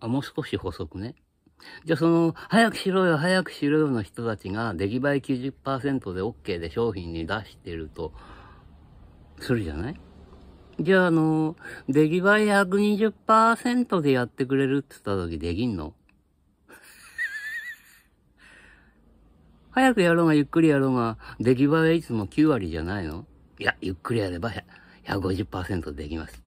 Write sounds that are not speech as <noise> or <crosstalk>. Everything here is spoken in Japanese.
あ、もう少し補足ね。じゃあその、早くしろよ、早くしろよの人たちが、出来栄え90%で OK で商品に出してると、するじゃないじゃああの、出来栄え120%でやってくれるって言った時できんの <laughs> 早くやろうがゆっくりやろうが、出来栄えいつも9割じゃないのいや、ゆっくりやれば150%できます。